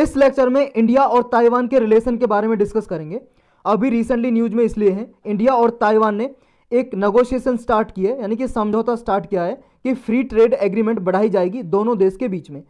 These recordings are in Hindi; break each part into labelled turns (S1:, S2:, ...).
S1: इस लेक्चर में इंडिया और ताइवान के रिलेशन के बारे में डिस्कस करेंगे अभी रिसेंटली न्यूज में इसलिए हैं इंडिया और ताइवान ने एक नगोशिएशन स्टार्ट किया है यानी कि समझौता स्टार्ट किया है कि फ्री ट्रेड एग्रीमेंट बढ़ाई जाएगी दोनों देश के बीच में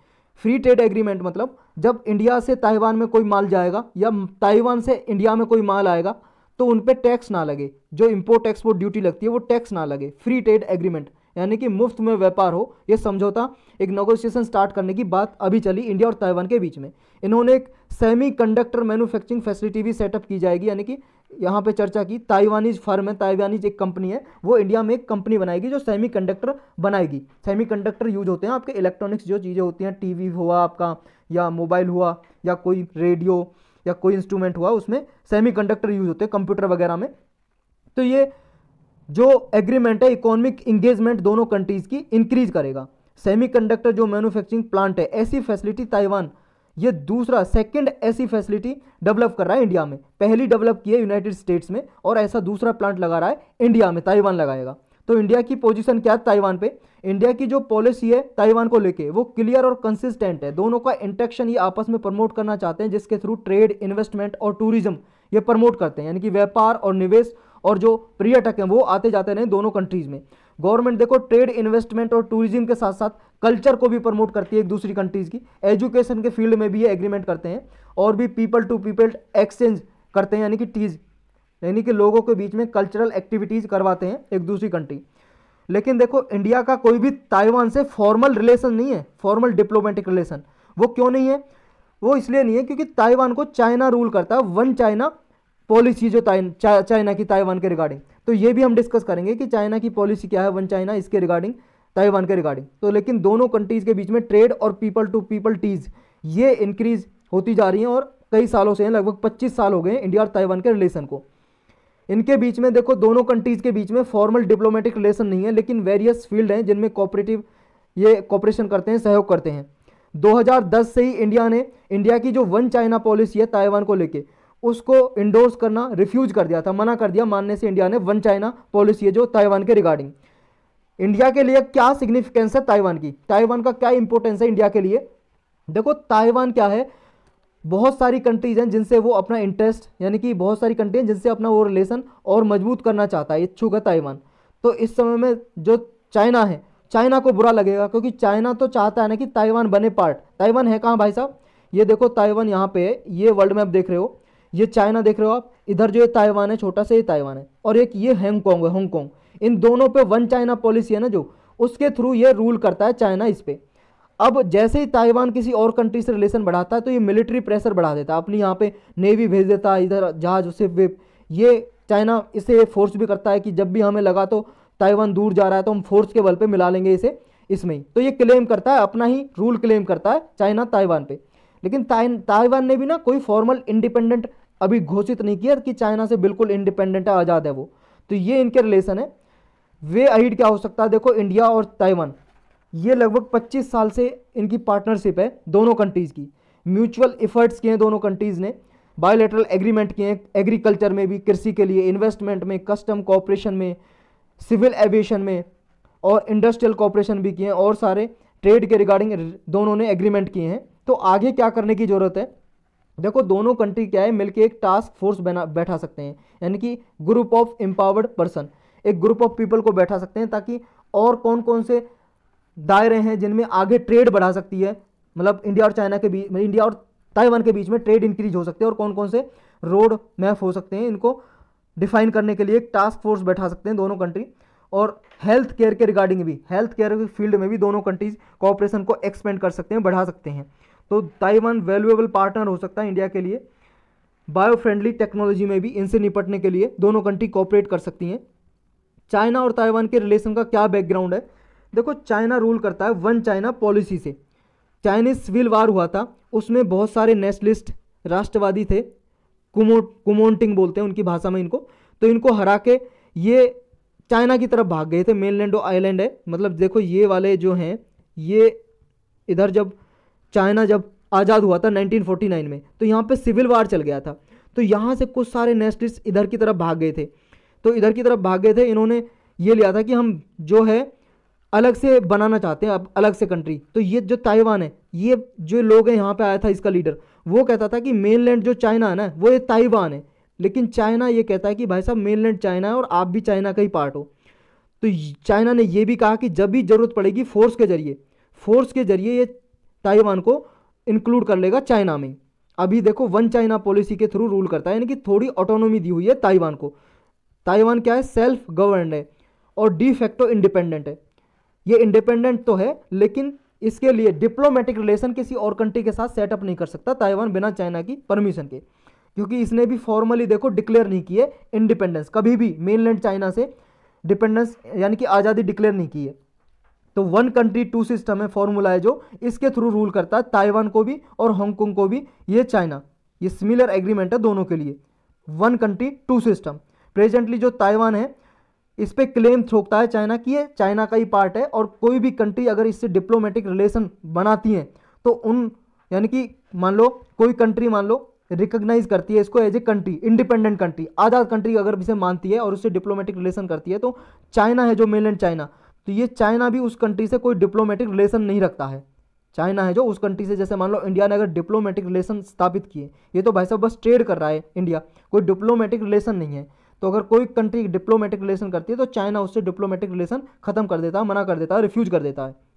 S1: फ्री ट्रेड एग्रीमेंट मतलब जब इंडिया से ताइवान में कोई माल जाएगा या ताइवान से इंडिया में कोई माल आएगा तो उन पर टैक्स ना लगे जो इम्पोर्ट एक्सपोर्ट ड्यूटी लगती है वो टैक्स ना लगे फ्री ट्रेड एग्रीमेंट यानी कि मुफ्त में व्यापार हो यह समझौता एक नेगोशिएशन स्टार्ट करने की बात अभी चली इंडिया और ताइवान के बीच में इन्होंने एक सेमी कंडक्टर मैन्युफैक्चरिंग फैसिलिटी भी सेटअप की जाएगी यानी कि यहाँ पे चर्चा की ताइवानीज फर्म है ताइवानीज एक कंपनी है वो इंडिया में एक कंपनी बनाएगी जो सेमी कंडक्टर बनाएगी सेमी कंडक्टर यूज होते हैं आपके इलेक्ट्रॉनिक्स जो चीज़ें होती हैं टीवी हुआ आपका या मोबाइल हुआ या कोई रेडियो या कोई इंस्ट्रूमेंट हुआ उसमें सेमी कंडक्टर यूज होते हैं कंप्यूटर वगैरह में तो ये जो एग्रीमेंट है इकोनॉमिक इंगेजमेंट दोनों कंट्रीज़ की इंक्रीज करेगा सेमीकंडक्टर जो मैन्युफैक्चरिंग प्लांट है ऐसी फैसिलिटी ताइवान ये दूसरा सेकंड ऐसी फैसिलिटी डेवलप कर रहा है इंडिया में पहली डेवलप की है यूनाइटेड स्टेट्स में और ऐसा दूसरा प्लांट लगा रहा है इंडिया में ताइवान लगाएगा तो इंडिया की पोजीशन क्या है ताइवान पे इंडिया की जो पॉलिसी है ताइवान को लेके वो क्लियर और कंसिस्टेंट है दोनों का इंटेक्शन ये आपस में प्रमोट करना चाहते हैं जिसके थ्रू ट्रेड इन्वेस्टमेंट और टूरिज्म ये प्रमोट करते हैं यानी कि व्यापार और निवेश और जो पर्यटक हैं वो आते जाते रहे दोनों कंट्रीज़ में गवर्नमेंट देखो ट्रेड इन्वेस्टमेंट और टूरिज्म के साथ साथ कल्चर को भी प्रमोट करती है एक दूसरी कंट्रीज़ की एजुकेशन के फील्ड में भी ये एग्रीमेंट करते हैं और भी पीपल टू पीपल एक्सचेंज करते हैं यानी कि टीज यानी कि लोगों के बीच में कल्चरल एक्टिविटीज़ करवाते हैं एक दूसरी कंट्री लेकिन देखो इंडिया का कोई भी ताइवान से फॉर्मल रिलेशन नहीं है फॉर्मल डिप्लोमेटिक रिलेशन वो क्यों नहीं है वो इसलिए नहीं है क्योंकि ताइवान को चाइना रूल करता है वन चाइना पॉलिसी जो चाइना की ताइवान के रिगार्डिंग तो ये भी हम डिस्कस करेंगे कि चाइना की पॉलिसी क्या है वन चाइना इसके रिगार्डिंग ताइवान के रिगार्डिंग तो लेकिन दोनों कंट्रीज़ के बीच में ट्रेड और पीपल टू पीपल टीज ये इंक्रीज होती जा रही है और कई सालों से लगभग 25 साल हो गए इंडिया और ताइवान के रिलेशन को इनके बीच में देखो दोनों कंट्रीज़ के बीच में फॉर्मल डिप्लोमेटिक रिलेशन नहीं है लेकिन वेरियस फील्ड हैं जिनमें कॉपरेटिव ये कॉपरेशन करते हैं सहयोग करते हैं 2010 से ही इंडिया ने इंडिया की जो वन चाइना पॉलिसी है ताइवान को लेके उसको इंडोर्स करना रिफ्यूज कर दिया था मना कर दिया मानने से इंडिया ने वन चाइना पॉलिसी है जो ताइवान के रिगार्डिंग इंडिया के लिए क्या सिग्निफिकेंस है ताइवान की ताइवान का क्या इंपॉर्टेंस है इंडिया के लिए देखो ताइवान क्या है बहुत सारी कंट्रीज हैं जिनसे वो अपना इंटरेस्ट यानी कि बहुत सारी कंट्री हैं जिनसे अपना वो रिलेशन और मजबूत करना चाहता है इच्छुक है ताइवान तो इस समय में जो चाइना है चाइना को बुरा लगेगा क्योंकि चाइना तो चाहता है ना कि ताइवान बने पार्ट ताइवान है कहाँ भाई साहब ये देखो ताइवान यहाँ पे है ये वर्ल्ड मैप देख रहे हो ये चाइना देख रहे हो आप इधर जो ये ताइवान है छोटा सा ये ताइवान है और एक ये हैंगकॉन्ग है हांगकॉन्ग इन दोनों पे वन चाइना पॉलिसी है ना जो उसके थ्रू ये रूल करता है चाइना इस पर अब जैसे ही ताइवान किसी और कंट्री से रिलेशन बढ़ाता है तो ये मिलिट्री प्रेशर बढ़ा देता है अपनी यहाँ पे नेवी भेज देता है इधर जहाज उसे वेब ये चाइना इसे फोर्स भी करता है कि जब भी हमें लगा तो ताइवान दूर जा रहा है तो हम फोर्स के बल पर मिला लेंगे इसे इसमें ही तो ये क्लेम करता है अपना ही रूल क्लेम करता है चाइना ताइवान पर लेकिन ताइवान ने भी ना कोई फॉर्मल इंडिपेंडेंट अभी घोषित नहीं किया कि चाइना से बिल्कुल इंडिपेंडेंट है आज़ाद है वो तो ये इनके रिलेशन है वे अहिड क्या हो सकता है देखो इंडिया और ताइवान ये लगभग 25 साल से इनकी पार्टनरशिप है दोनों कंट्रीज़ की म्यूचुअल इफ़र्ट्स किए हैं दोनों कंट्रीज़ ने बायोलेटरल एग्रीमेंट किए हैं एग्रीकल्चर में भी कृषि के लिए इन्वेस्टमेंट में कस्टम कॉपरेशन में सिविल एविएशन में और इंडस्ट्रियल कॉपरेशन भी किए हैं और सारे ट्रेड के रिगार्डिंग दोनों ने एग्रीमेंट किए हैं तो आगे क्या करने की ज़रूरत है देखो दोनों कंट्री क्या है मिलके एक टास्क फोर्स बना बैठा सकते हैं यानी कि ग्रुप ऑफ एम्पावर्ड पर्सन एक ग्रुप ऑफ पीपल को बैठा सकते हैं ताकि और कौन कौन से दायरे हैं जिनमें आगे ट्रेड बढ़ा सकती है मतलब इंडिया और चाइना के बीच इंडिया मतलब और ताइवान के बीच में ट्रेड इंक्रीज हो सकते हैं और कौन कौन से रोड मैप हो सकते हैं इनको डिफाइन करने के लिए एक टास्क फोर्स बैठा सकते हैं दोनों कंट्री और हेल्थ केयर के रिगार्डिंग भी हेल्थ केयर के फील्ड में भी दोनों कंट्रीज कॉपरेशन को एक्सपेंड कर सकते हैं बढ़ा सकते हैं तो ताइवान वैल्यूएबल पार्टनर हो सकता है इंडिया के लिए बायो फ्रेंडली टेक्नोलॉजी में भी इनसे निपटने के लिए दोनों कंट्री कॉपरेट कर सकती हैं चाइना और ताइवान के रिलेशन का क्या बैकग्राउंड है देखो चाइना रूल करता है वन चाइना पॉलिसी से चाइनीज सिविल वार हुआ था उसमें बहुत सारे नेशनलिस्ट राष्ट्रवादी थे कुमो कुमोन्टिंग बोलते हैं उनकी भाषा में इनको तो इनको हरा के ये चाइना की तरफ भाग गए थे मेनलैंड आइलैंड है मतलब देखो ये वाले जो हैं ये इधर जब चाइना जब आज़ाद हुआ था 1949 में तो यहाँ पे सिविल वार चल गया था तो यहाँ से कुछ सारे नेशनलिस्ट इधर की तरफ भाग गए थे तो इधर की तरफ भाग गए थे इन्होंने ये लिया था कि हम जो है अलग से बनाना चाहते हैं अब अलग से कंट्री तो ये जो ताइवान है ये जो लोग हैं यहाँ पर आया था इसका लीडर वो कहता था कि मेनलैंड जो चाइना है ना वो ये ताइवान है लेकिन चाइना ये कहता है कि भाई साहब मेनलैंड चाइना है और आप भी चाइना का ही पार्ट हो तो चाइना ने ये भी कहा कि जब भी ज़रूरत पड़ेगी फोर्स के जरिए फोर्स के जरिए ये ताइवान को इंक्लूड कर लेगा चाइना में अभी देखो वन चाइना पॉलिसी के थ्रू रूल करता है यानी कि थोड़ी ऑटोनोमी दी हुई है ताइवान को ताइवान क्या है सेल्फ गवर्नड है और डी फैक्टो इंडिपेंडेंट है ये इंडिपेंडेंट तो है लेकिन इसके लिए डिप्लोमेटिक रिलेशन किसी और कंट्री के साथ सेटअप नहीं कर सकता ताइवान बिना चाइना की परमिशन के क्योंकि इसने भी फॉर्मली देखो डिक्लेयर नहीं किए इंडिपेंडेंस कभी भी मेनलैंड चाइना से डिपेंडेंस यानी कि आज़ादी डिक्लेयर नहीं की है तो वन कंट्री टू सिस्टम है फॉर्मूला है जो इसके थ्रू रूल करता है ताइवान को भी और हांगकॉन्ग को भी ये चाइना ये सिमिलर एग्रीमेंट है दोनों के लिए one country two system presently जो ताइवान है इस पर क्लेम थोकता है चाइना की है चाइना का ही पार्ट है और कोई भी कंट्री अगर इससे डिप्लोमेटिक रिलेशन बनाती हैं तो उन यानी कि मान लो कोई कंट्री मान लो रिकग्नाइज करती है इसको as a country independent country आधा कंट्री अगर इसे मानती है और उससे डिप्लोमेटिक रिलेशन करती है तो चाइना है जो मेनलैंड चाइना तो ये चाइना भी उस कंट्री से कोई डिप्लोमेटिक रिलेशन नहीं रखता है चाइना है जो उस कंट्री से जैसे मान लो इंडिया ने अगर डिप्लोमेटिक रिलेशन स्थापित किए ये तो भाई साहब बस ट्रेड कर रहा है इंडिया कोई डिप्लोमेटिक रिलेशन नहीं है तो अगर कोई कंट्री डिप्लोमेटिक रिलेशन करती है तो चाइना उससे डिप्लोमेटिक रिलेशन खत्म कर देता है मना कर देता है रिफ्यूज कर देता है